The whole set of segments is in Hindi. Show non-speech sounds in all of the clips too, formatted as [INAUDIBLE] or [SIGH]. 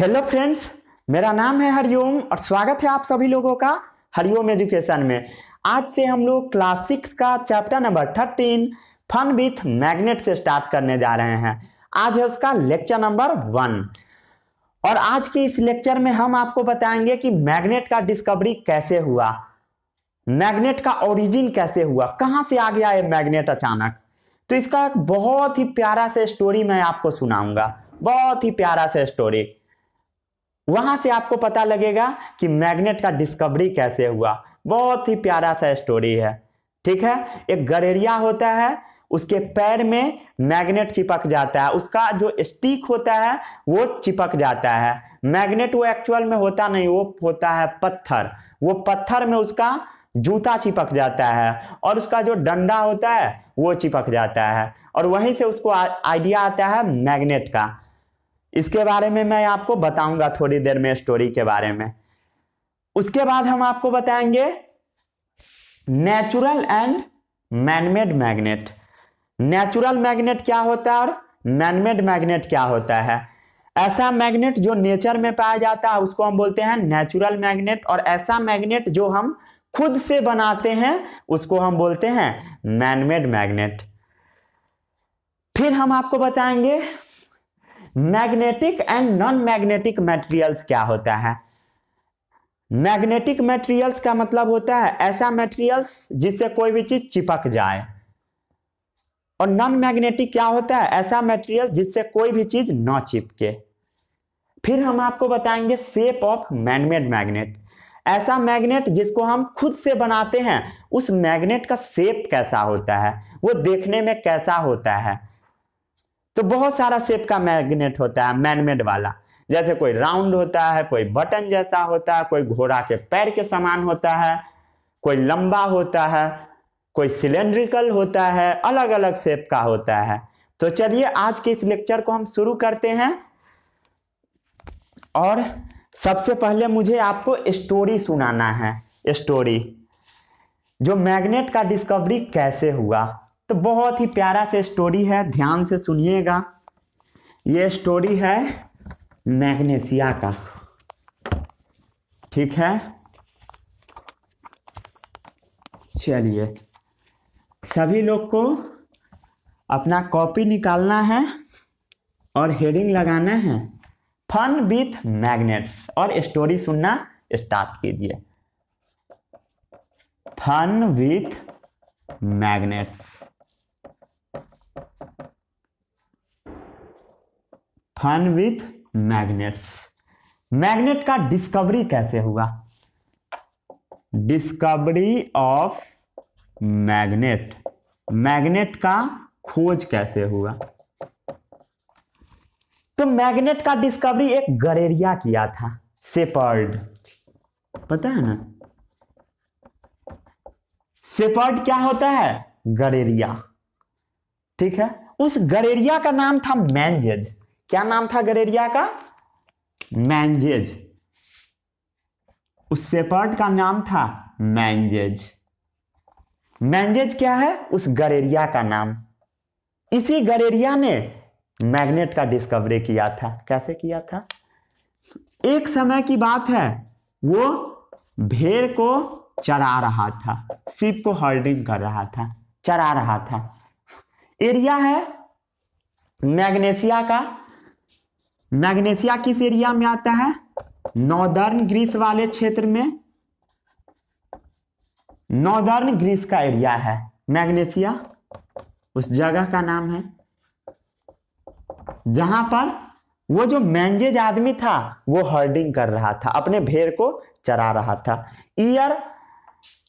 हेलो फ्रेंड्स मेरा नाम है हरिओम और स्वागत है आप सभी लोगों का हरिओम एजुकेशन में आज से हम लोग क्लास सिक्स का chapter number thirteen fun with magnet से स्टार्ट करने जा रहे हैं आज है उसका लेक्चर नंबर वन और आज के इस लेक्चर में हम आपको बताएंगे कि मैग्नेट का डिस्कवरी कैसे हुआ मैग्नेट का ओरिजिन कैसे हुआ कहाँ से आ गया ये मैग्नेट अचानक तो इसका एक बहुत ही प्यारा से स्टोरी मैं आपको सुनाऊंगा बहुत ही प्यारा से स्टोरी वहां से आपको पता लगेगा कि मैग्नेट का डिस्कवरी कैसे हुआ बहुत ही प्यारा सा स्टोरी है ठीक है एक गरेरिया होता है उसके पैर में मैग्नेट चिपक जाता है उसका जो स्टिक होता है वो चिपक जाता है मैग्नेट वो एक्चुअल में होता नहीं वो होता है पत्थर वो पत्थर में उसका जूता चिपक जाता है और उसका जो डंडा होता है वो चिपक जाता है और वहीं से उसको आइडिया आता है मैग्नेट का इसके बारे में मैं आपको बताऊंगा थोड़ी देर में स्टोरी के बारे में उसके बाद हम आपको बताएंगे natural and manmade magnet natural magnet क्या होता है और मैनमेड मैग्नेट क्या होता है ऐसा मैग्नेट जो नेचर में पाया जाता है उसको हम बोलते हैं नेचुरल मैग्नेट और ऐसा मैग्नेट जो हम खुद से बनाते हैं उसको हम बोलते हैं मैनमेड मैग्नेट फिर हम आपको बताएंगे magnetic and non magnetic materials क्या होता है मैग्नेटिक मटेरियल्स का मतलब होता है ऐसा मटेरियल्स जिससे कोई भी चीज चिपक जाए और नॉन मैग्नेटिक क्या होता है ऐसा मटेरियल जिससे कोई भी चीज न चिपके फिर हम आपको बताएंगे शेप ऑफ मैनमेड मैग्नेट ऐसा मैग्नेट जिसको हम खुद से बनाते हैं उस मैग्नेट का शेप कैसा होता है वो देखने में कैसा होता है तो बहुत सारा शेप का मैग्नेट होता है मैनमेड वाला जैसे कोई राउंड होता है कोई बटन जैसा होता है कोई घोड़ा के पैर के समान होता है कोई लंबा होता है कोई सिलेंड्रिकल होता है अलग अलग शेप का होता है तो चलिए आज के इस लेक्चर को हम शुरू करते हैं और सबसे पहले मुझे आपको स्टोरी सुनाना है स्टोरी जो मैग्नेट का डिस्कवरी कैसे हुआ तो बहुत ही प्यारा से स्टोरी है ध्यान से सुनिएगा ये स्टोरी है मैग्नेशिया का ठीक है चलिए सभी लोग को अपना कॉपी निकालना है और हेडिंग लगाना है फन विथ मैग्नेट्स और स्टोरी सुनना स्टार्ट कीजिए fun with magnets fun with magnets magnet का डिस्कवरी कैसे हुआ डिस्कवरी ऑफ मैग्नेट मैग्नेट का खोज कैसे हुआ तो मैग्नेट का डिस्कवरी एक गरेरिया किया था सेपर्ड पता है ना सेपर्ड क्या होता है गरेरिया ठीक है उस गरेरिया का नाम था मैनजेज क्या नाम था गरेरिया का मैंजेज उस सेपर्ट का नाम था मैंजेज मैंजेज क्या है उस गरेरिया का नाम इसी गरेरिया ने मैग्नेट का डिस्कवरी किया था कैसे किया था एक समय की बात है वो भेड़ को चरा रहा था सिप को होल्डिंग कर रहा था चरा रहा था एरिया है मैग्नेशिया का मैग्नेशिया किस एरिया में आता है नॉर्दर्न ग्रीस वाले क्षेत्र में नॉर्दर्न ग्रीस का एरिया है मैग्नेशिया उस जगह का नाम है जहां पर वो जो मैंजेज आदमी था वो हर्डिंग कर रहा था अपने भेड़ को चरा रहा था ईयर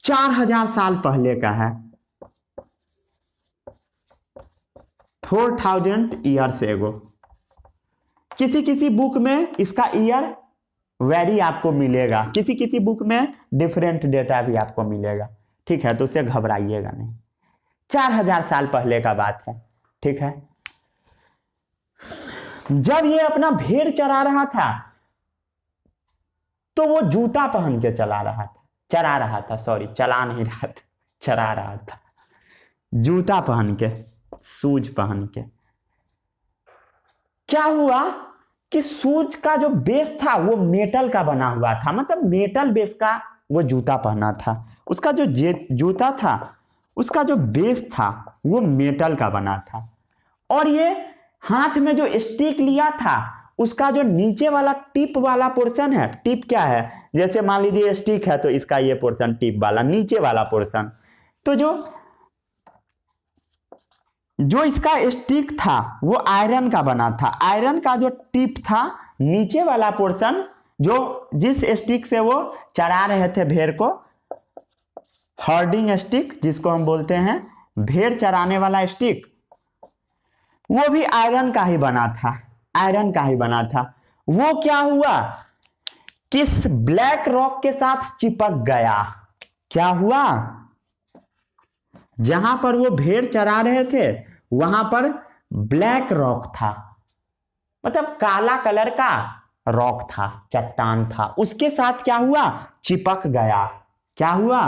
चार हजार साल पहले का है फोर थाउजेंड ईयर से एगो किसी किसी बुक में इसका ईयर वेरी आपको मिलेगा किसी किसी बुक में डिफरेंट डेटा भी आपको मिलेगा ठीक है तो उसे घबराइएगा नहीं चार हजार साल पहले का बात है ठीक है जब ये अपना भेड़ चरा रहा था तो वो जूता पहन के चला रहा था चरा रहा था सॉरी चला नहीं रहा था चरा रहा था जूता पहन के सूज पहन के क्या हुआ कि सूज का जो बेस था वो मेटल का बना हुआ था मतलब मेटल बेस का वो जूता पहना था उसका जो जूता था उसका जो बेस था वो मेटल का बना था और ये हाथ में जो स्टिक लिया था उसका जो नीचे वाला टिप वाला पोर्शन है टिप क्या है जैसे मान लीजिए स्टिक है तो इसका ये पोर्शन टिप वाला नीचे वाला पोर्शन तो जो जो इसका स्टिक था वो आयरन का बना था आयरन का जो टिप था नीचे वाला पोर्शन जो जिस स्टिक से वो चरा रहे थे भेड़ को हर्डिंग स्टिक जिसको हम बोलते हैं भेड़ चराने वाला स्टिक वो भी आयरन का ही बना था आयरन का ही बना था वो क्या हुआ किस ब्लैक रॉक के साथ चिपक गया क्या हुआ जहां पर वो भेड़ चरा रहे थे वहां पर ब्लैक रॉक था मतलब काला कलर का रॉक था चट्टान था उसके साथ क्या हुआ चिपक गया क्या हुआ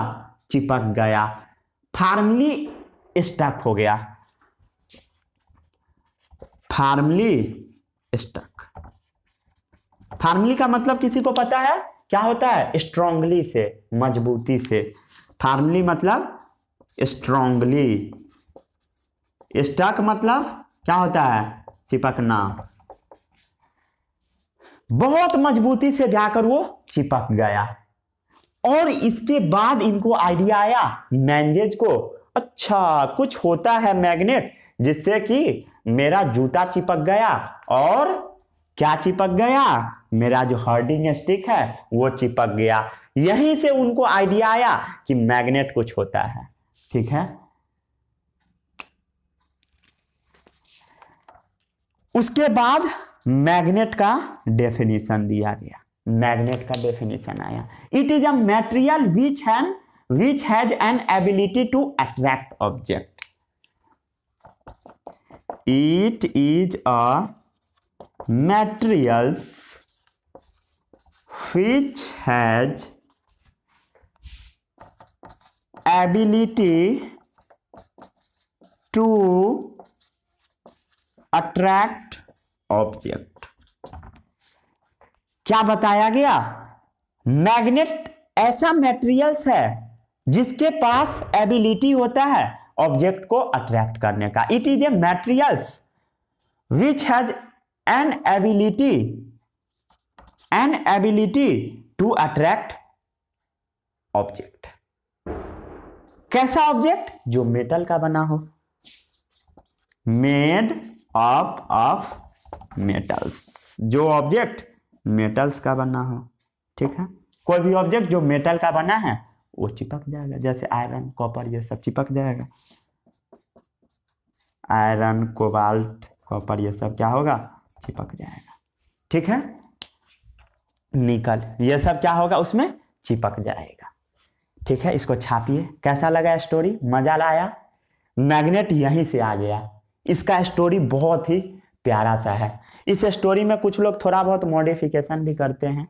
चिपक गया फार्मली स्टक हो गया फार्मली स्टक फार्मली का मतलब किसी को पता है क्या होता है स्ट्रांगली से मजबूती से फार्मली मतलब स्ट्रांगली स्टक मतलब क्या होता है चिपकना बहुत मजबूती से जाकर वो चिपक गया और इसके बाद इनको आइडिया आया मैंजेज को अच्छा कुछ होता है मैग्नेट जिससे कि मेरा जूता चिपक गया और क्या चिपक गया मेरा जो हर्डिंग स्टिक है वो चिपक गया यहीं से उनको आइडिया आया कि मैग्नेट कुछ होता है ठीक है उसके बाद मैग्नेट का डेफिनेशन दिया गया मैग्नेट का डेफिनेशन आया it is a material which has which has an ability to attract object it is a materials which has ability to attract object क्या बताया गया मैग्नेट ऐसा मेटेरियल्स है जिसके पास एबिलिटी होता है ऑब्जेक्ट को अट्रैक्ट करने का it is a materials which has an ability an ability to attract object कैसा ऑब्जेक्ट जो मेटल का बना हो मेड ऑफ ऑफ मेटल्स जो ऑब्जेक्ट मेटल्स का बना हो ठीक है कोई भी ऑब्जेक्ट जो मेटल का बना है वो चिपक जाएगा जैसे आयरन कॉपर ये सब चिपक जाएगा आयरन कोबाल्ट कॉपर ये सब क्या होगा चिपक जाएगा ठीक है निकल ये सब क्या होगा उसमें चिपक जाएगा ठीक है इसको छापिए कैसा लगा स्टोरी मजा लाया मैग्नेट यहीं से आ गया इसका स्टोरी बहुत ही प्यारा सा है इस स्टोरी में कुछ लोग थोड़ा बहुत मॉडिफिकेशन भी करते हैं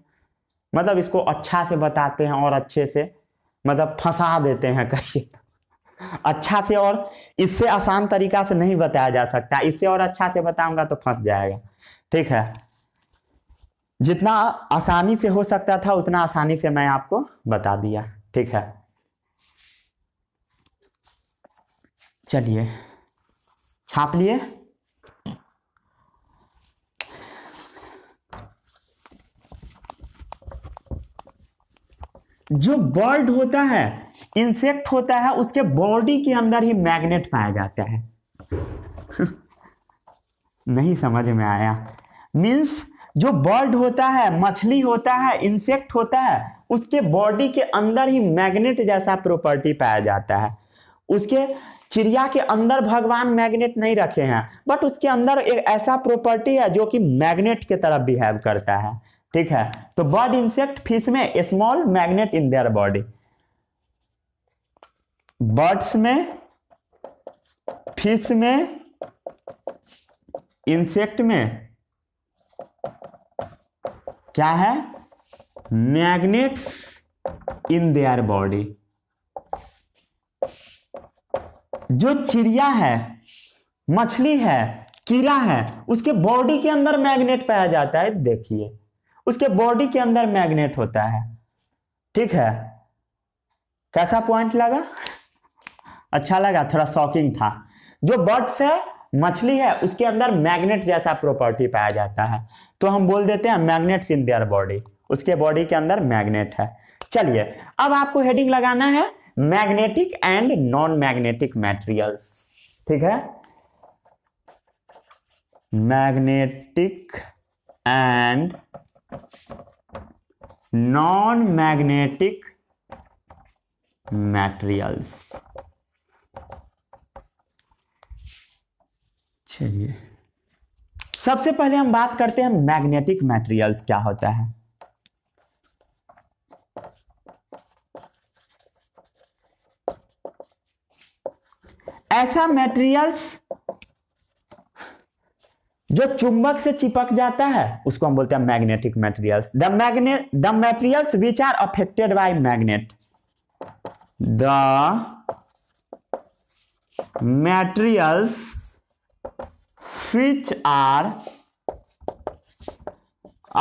मतलब इसको अच्छा से बताते हैं और अच्छे से मतलब फंसा देते हैं कहीं तो। अच्छा से और इससे आसान तरीका से नहीं बताया जा सकता इससे और अच्छा से बताऊंगा तो फंस जाएगा ठीक है जितना आसानी से हो सकता था उतना आसानी से मैं आपको बता दिया ठीक है चलिए छाप लिए जो बर्ड होता है इंसेक्ट होता है उसके बॉडी के अंदर ही मैग्नेट पाया जाता है [LAUGHS] नहीं समझ में आया मीन्स जो बर्ड होता है मछली होता है इंसेक्ट होता है उसके बॉडी के अंदर ही मैग्नेट जैसा प्रॉपर्टी पाया जाता है उसके चिड़िया के अंदर भगवान मैग्नेट नहीं रखे हैं बट उसके अंदर एक ऐसा प्रॉपर्टी है जो कि मैग्नेट के तरफ बिहेव करता है ठीक है तो बर्ड इंसेक्ट फिश में small magnet in their body birds में फिश में इंसेक्ट में क्या है मैग्नेट्स इन देयर बॉडी जो चिड़िया है मछली है कीड़ा है उसके बॉडी के अंदर मैग्नेट पाया जाता है देखिए उसके बॉडी के अंदर मैग्नेट होता है ठीक है कैसा पॉइंट लगा अच्छा लगा थोड़ा शॉकिंग था जो बर्ड्स है मछली है उसके अंदर मैग्नेट जैसा प्रॉपर्टी पाया जाता है तो हम बोल देते हैं मैग्नेट्स इन देयर बॉडी उसके बॉडी के अंदर मैग्नेट है चलिए अब आपको हेडिंग लगाना है magnetic and non magnetic materials ठीक है magnetic and non magnetic materials चलिए सबसे पहले हम बात करते हैं मैग्नेटिक मैटेरियल्स क्या होता है ऐसा मेटेरियल्स जो चुंबक से चिपक जाता है उसको हम बोलते हैं magnetic materials the magnet the materials which are affected by magnet the materials which are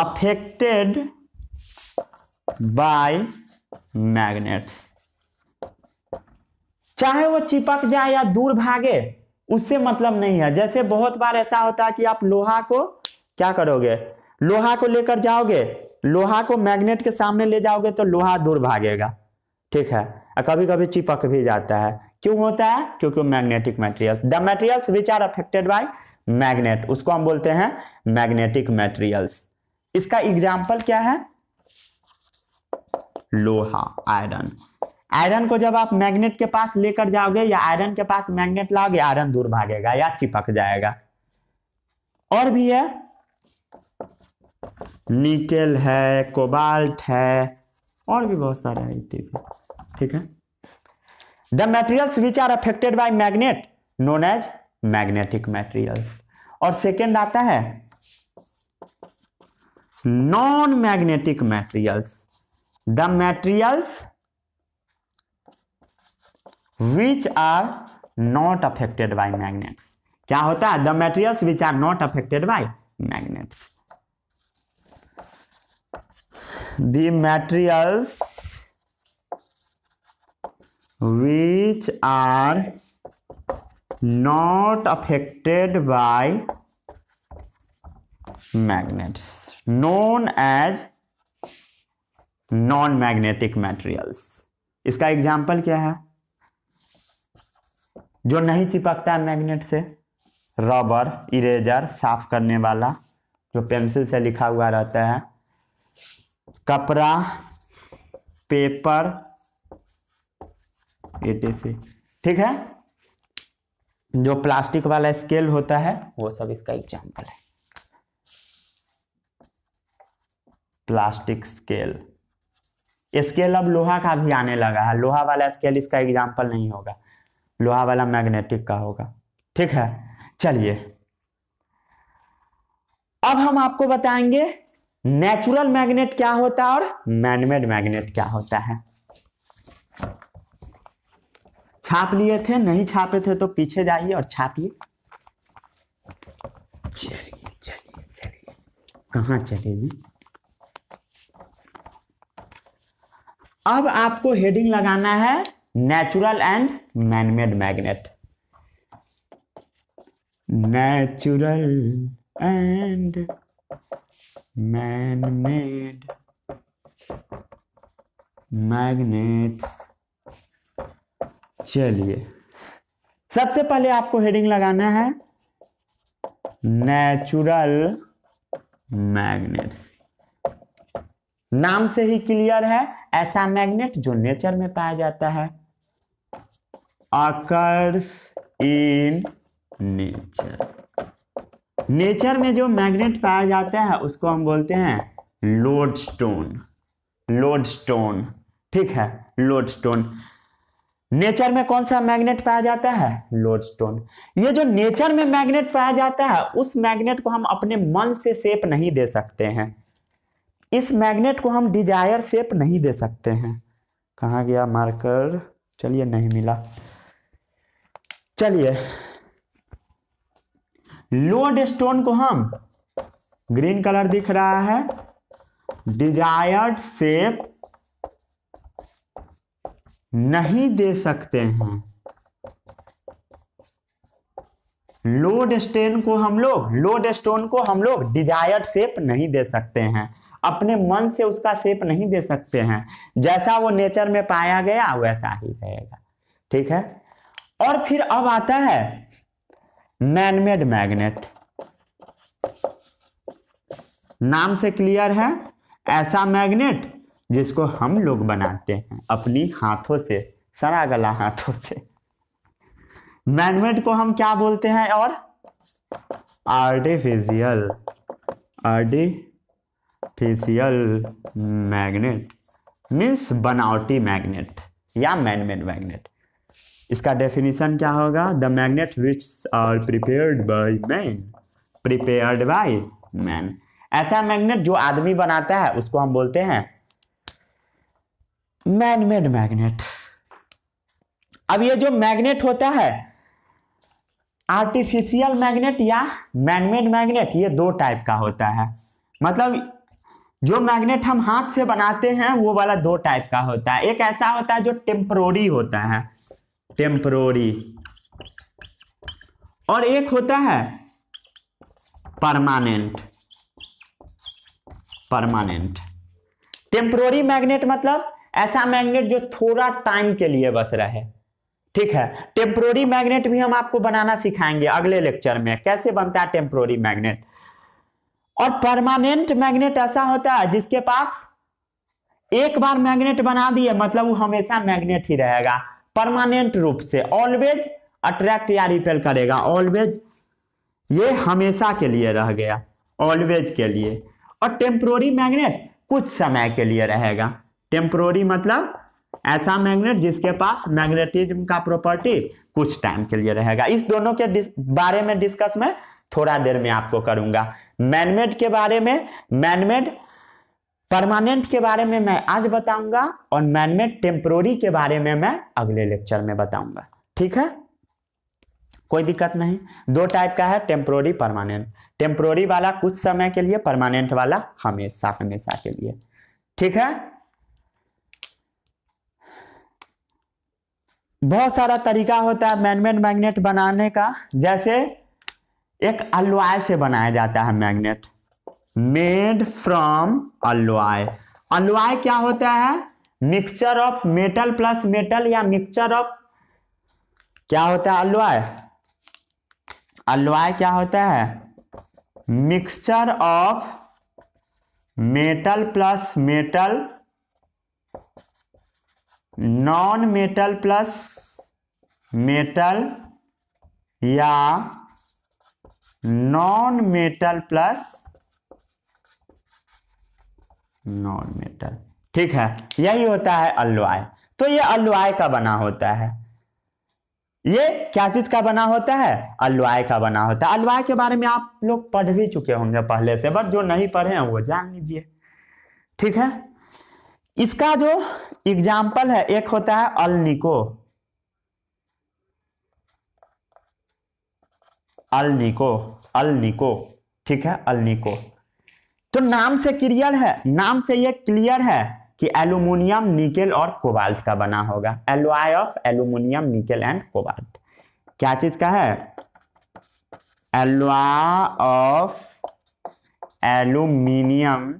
affected by magnets चाहे वो चिपक जाए या दूर भागे उससे मतलब नहीं है जैसे बहुत बार ऐसा होता है कि आप लोहा को क्या करोगे लोहा को लेकर जाओगे लोहा को मैग्नेट के सामने ले जाओगे तो लोहा दूर भागेगा ठीक है और कभी कभी चिपक भी जाता है क्यों होता है क्योंकि magnetic material the materials which are affected by magnet उसको हम बोलते हैं मैग्नेटिक मटेरियल्स इसका एग्जाम्पल क्या है लोहा आयरन आयरन को जब आप मैग्नेट के पास लेकर जाओगे या आयरन के पास मैग्नेट लाओगे आयरन दूर भागेगा या चिपक जाएगा और भी है निकेल है कोबाल्ट है और भी बहुत सारे है ठीक है the materials which are affected by magnet known as magnetic materials और सेकेंड आता है non magnetic materials the materials which are not affected by magnets क्या होता है the material which are not affected by magnets the materials which are not affected by magnets known as non magnetic materials इसका एग्जाम्पल क्या है जो नहीं चिपकता है मैग्नेट से रबर इरेजर साफ करने वाला जो पेंसिल से लिखा हुआ रहता है कपड़ा पेपर एटीसी ठीक है जो प्लास्टिक वाला स्केल होता है वो सब इसका एग्जाम्पल है प्लास्टिक स्केल स्केल अब लोहा का भी आने लगा है लोहा वाला स्केल इसका एग्जाम्पल नहीं होगा लोहा वाला मैग्नेटिक का होगा ठीक है चलिए अब हम आपको बताएंगे नेचुरल मैग्नेट क्या होता है और मैनमेड मैग्नेट क्या होता है छाप लिए थे नहीं छापे थे तो पीछे जाइए और छापिए चलिए चलिए चलिए कहाँ चले जी अब आपको हेडिंग लगाना है natural and manmade magnet natural and manmade magnet चलिए सबसे पहले आपको हेडिंग लगाना है नेचुरल मैग्नेट नाम से ही क्लियर है ऐसा मैग्नेट जो नेचर में पाया जाता है आकर्स इन नेचर नेचर में जो मैग्नेट पाया जाता है उसको हम बोलते हैं लोडस्टोन लोडस्टोन ठीक है लोडस्टोन नेचर में कौन सा मैग्नेट पाया जाता है लोडस्टोन ये जो नेचर में मैग्नेट पाया जाता है उस मैग्नेट को हम अपने मन से शेप नहीं दे सकते हैं इस मैग्नेट को हम डिजायर शेप नहीं दे सकते हैं कहा गया मार्कर चलिए नहीं मिला चलिए लोड स्टोन को हम ग्रीन कलर दिख रहा है डिजायर्ड सेप नहीं दे सकते हैं लोड स्टेन को हम लोग लोड स्टोन को हम लोग डिजायर्ड सेप नहीं दे सकते हैं अपने मन से उसका सेप नहीं दे सकते हैं जैसा वो नेचर में पाया गया वैसा ही रहेगा ठीक है और फिर अब आता है मैनमेड मैग्नेट नाम से क्लियर है ऐसा मैग्नेट जिसको हम लोग बनाते हैं अपनी हाथों से सरा गला हाथों से मैनमेड को हम क्या बोलते हैं और आर्टिफिशियल आर्टिफिशियल मैग्नेट मीन्स बनावटी मैग्नेट या मैनमेड मैग्नेट इसका डेफिनेशन क्या होगा the magnet which are prepared by man prepared by man ऐसा मैग्नेट जो आदमी बनाता है उसको हम बोलते हैं मैन मेड मैग्नेट अब ये जो मैग्नेट होता है आर्टिफिशियल मैग्नेट या मैनमेड मैग्नेट ये दो टाइप का होता है मतलब जो मैग्नेट हम हाथ से बनाते हैं वो वाला दो टाइप का होता है एक ऐसा होता है जो टेम्प्रोरी होता है टेम्प्रोरी और एक होता है परमानेंट परमानेंट टेम्प्रोरी मैग्नेट मतलब ऐसा मैग्नेट जो थोड़ा टाइम के लिए बस रहे ठीक है टेम्प्रोरी मैग्नेट भी हम आपको बनाना सिखाएंगे अगले लेक्चर में कैसे बनता है टेम्प्रोरी मैग्नेट और परमानेंट मैग्नेट ऐसा होता है जिसके पास एक बार मैग्नेट बना दिए मतलब वो हमेशा मैग्नेट ही रहेगा परमानेंट रूप से ऑलवेज अट्रैक्ट या रिपेल करेगा ऑलवेज ये हमेशा के लिए रह गया ऑलवेज के लिए और टेम्प्रोरी मैग्नेट कुछ समय के लिए रहेगा टेम्प्रोरी मतलब ऐसा मैग्नेट जिसके पास मैग्नेटिज्म का प्रॉपर्टी कुछ टाइम के लिए रहेगा इस दोनों के बारे में डिस्कस में थोड़ा देर में आपको करूंगा मैनमेड के बारे में मैनमेड परमानेंट के बारे में मैं आज बताऊंगा और मैनमेड टेम्प्रोरी के बारे में मैं अगले लेक्चर में बताऊंगा ठीक है कोई दिक्कत नहीं दो टाइप का है टेम्प्रोरी परमानेंट टेम्प्रोरी वाला कुछ समय के लिए परमानेंट वाला हमेशा हमेशा के लिए ठीक है बहुत सारा तरीका होता है मैनमेड मैग्नेट बनाने का जैसे एक अलवाय से बनाया जाता है magnet made from alloy alloy क्या होता है mixture of metal plus metal या मिक्सचर ऑफ क्या होता है अलवाय अलवाय क्या होता है mixture of metal plus metal non metal plus metal या non metal plus non metal ठीक है यही होता है अल्वाय तो ये अल्वाय का बना होता है ये क्या चीज का बना होता है अल्वाय का बना होता है अल्वाय के बारे में आप लोग पढ़ भी चुके होंगे पहले से बट जो नहीं पढ़े हैं वो जान लीजिए ठीक है इसका जो एग्जाम्पल है एक होता है अल्निको अलनिको अलनिको ठीक है अल्निको तो नाम से क्लियर है नाम से ये क्लियर है कि एल्यूमिनियम निकेल और कोबाल्ट का बना होगा alloy of aluminium nickel and cobalt क्या चीज का है alloy of aluminium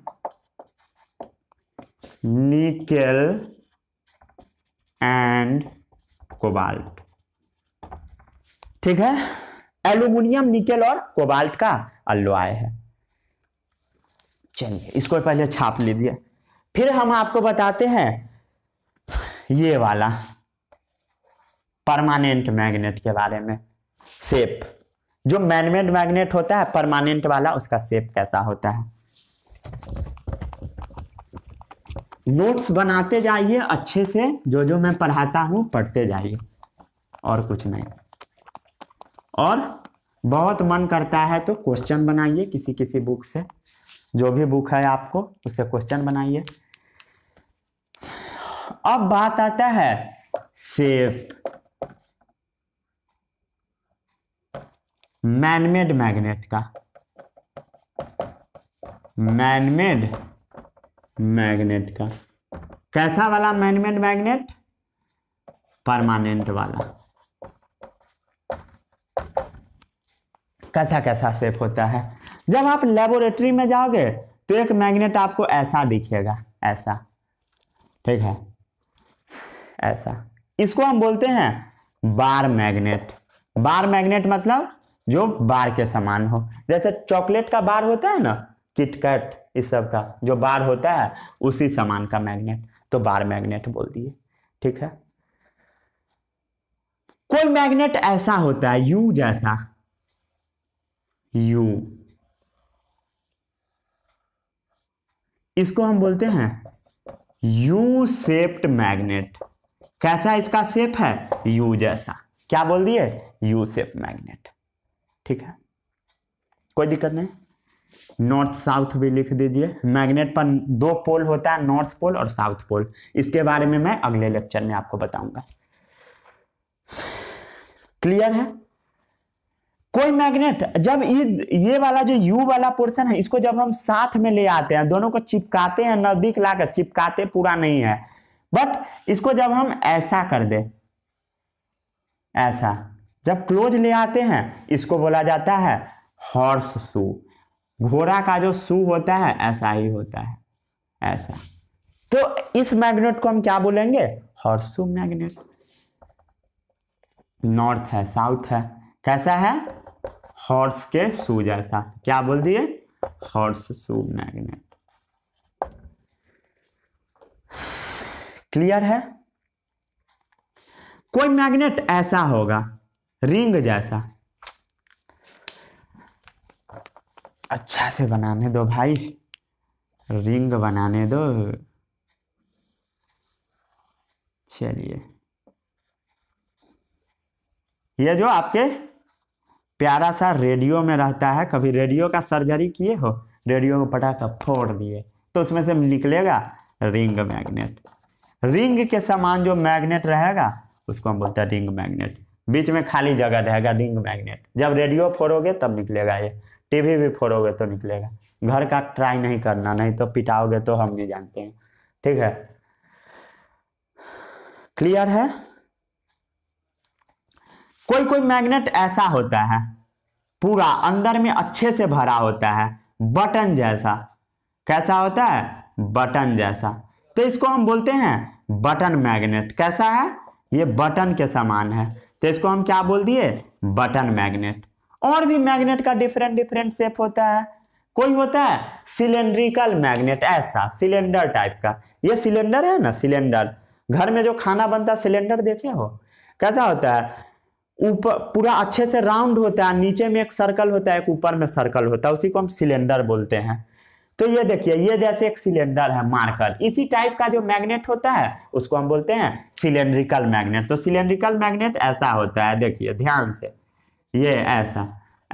nickel and cobalt ठीक है एल्यूमिनियम निकेल और कोबाल्ट का अलवाय है चलिए इसको पहले छाप लीजिए फिर हम आपको बताते हैं ये वाला परमानेंट मैग्नेट के बारे में सेप जो मैनमेड मैग्नेट होता है परमानेंट वाला उसका सेप कैसा होता है नोट्स बनाते जाइए अच्छे से जो जो मैं पढ़ाता हूं पढ़ते जाइए और कुछ नहीं और बहुत मन करता है तो क्वेश्चन बनाइए किसी किसी बुक से जो भी बुक है आपको उससे क्वेश्चन बनाइए अब बात आता है सेफ मैनमेड मैग्नेट का मैनमेड मैग्नेट का कैसा वाला मैनमेड मैग्नेट परमानेंट वाला कैसा कैसा सेफ होता है जब आप लेबोरेटरी में जाओगे तो एक मैग्नेट आपको ऐसा दिखेगा ऐसा ठीक है ऐसा इसको हम बोलते हैं बार मैग्नेट बार मैग्नेट मतलब जो बार के समान हो जैसे चॉकलेट का बार होता है ना किटकट इस सब का जो बार होता है उसी समान का मैग्नेट तो बार मैग्नेट बोल दिए ठीक है कोई मैग्नेट ऐसा होता है यू जैसा यू इसको हम बोलते हैं यू सेप्ड मैग्नेट कैसा इसका सेप है यू जैसा क्या बोल दिए यू सेप मैग्नेट ठीक है कोई दिक्कत नहीं नॉर्थ साउथ भी लिख दीजिए मैग्नेट पर दो पोल होता है नॉर्थ पोल और साउथ पोल इसके बारे में मैं अगले लेक्चर में आपको बताऊंगा क्लियर है कोई मैग्नेट जब ये ये वाला जो यू वाला पोर्शन है इसको जब हम साथ में ले आते हैं दोनों को चिपकाते हैं नजदीक लाकर चिपकाते पूरा नहीं है बट इसको जब हम ऐसा कर दे ऐसा जब क्लोज ले आते हैं इसको बोला जाता है हॉर्स शू घोड़ा का जो शू होता है ऐसा ही होता है ऐसा तो इस मैग्नेट को हम क्या बोलेंगे हॉर्स शू मैग्नेट नॉर्थ है साउथ है कैसा है हॉर्स के शू जैसा क्या बोल दिए हॉर्स शू मैग्नेट क्लियर है कोई मैग्नेट ऐसा होगा रिंग जैसा अच्छा से बनाने दो भाई रिंग बनाने दो चलिए ये जो आपके प्यारा सा रेडियो में रहता है कभी रेडियो का सर्जरी किए हो रेडियो को पटाखा फोड़ दिए तो उसमें से निकलेगा रिंग मैग्नेट रिंग के समान जो मैग्नेट रहेगा उसको हम बोलते हैं रिंग मैग्नेट बीच में खाली जगह रहेगा रिंग मैग्नेट जब रेडियो फोड़ोगे तब निकलेगा ये टीवी भी फोड़ोगे तो निकलेगा घर का ट्राई नहीं करना नहीं तो पिटाओगे तो हम नहीं जानते हैं ठीक है क्लियर है कोई कोई मैग्नेट ऐसा होता है पूरा अंदर में अच्छे से भरा होता है बटन जैसा कैसा होता है बटन जैसा तो इसको हम बोलते हैं बटन मैग्नेट कैसा है ये बटन के समान है तो इसको हम क्या बोल दिए बटन मैग्नेट और भी मैग्नेट का डिफरेंट डिफरेंट शेप होता है कोई होता है सिलेंड्रिकल मैग्नेट ऐसा सिलेंडर टाइप का ये सिलेंडर है ना सिलेंडर घर में जो खाना बनता है सिलेंडर देखे हो कैसा होता है ऊपर पूरा अच्छे से राउंड होता है नीचे में एक सर्कल होता है एक ऊपर में सर्कल होता है उसी को हम सिलेंडर बोलते हैं तो ये देखिए ये जैसे एक सिलेंडर है मार्कर इसी टाइप का जो मैग्नेट होता है उसको हम बोलते हैं सिलेंड्रिकल मैग्नेट तो सिलेंड्रिकल मैग्नेट ऐसा होता है देखिए ध्यान से ये ऐसा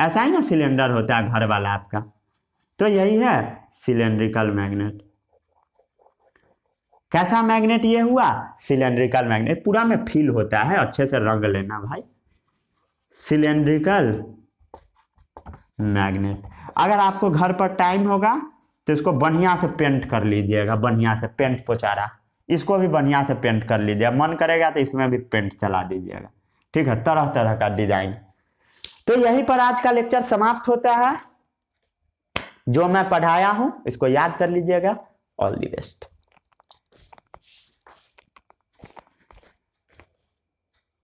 ऐसा ही ना सिलेंडर होता है घर वाला आपका तो यही है सिलेंड्रिकल मैग्नेट कैसा मैग्नेट ये हुआ सिलेंड्रिकल मैग्नेट पूरा में फील होता है अच्छे से रंग लेना भाई सिलेंड्रिकल मैग्नेट अगर आपको घर पर टाइम होगा तो इसको बढ़िया से पेंट कर लीजिएगा बढ़िया से पेंट पोचारा इसको भी बढ़िया से पेंट कर लीजिएगा मन करेगा तो इसमें भी पेंट चला दीजिएगा ठीक है तरह तरह का डिजाइन तो यहीं पर आज का लेक्चर समाप्त होता है जो मैं पढ़ाया हूं इसको याद कर लीजिएगा ऑल दी बेस्ट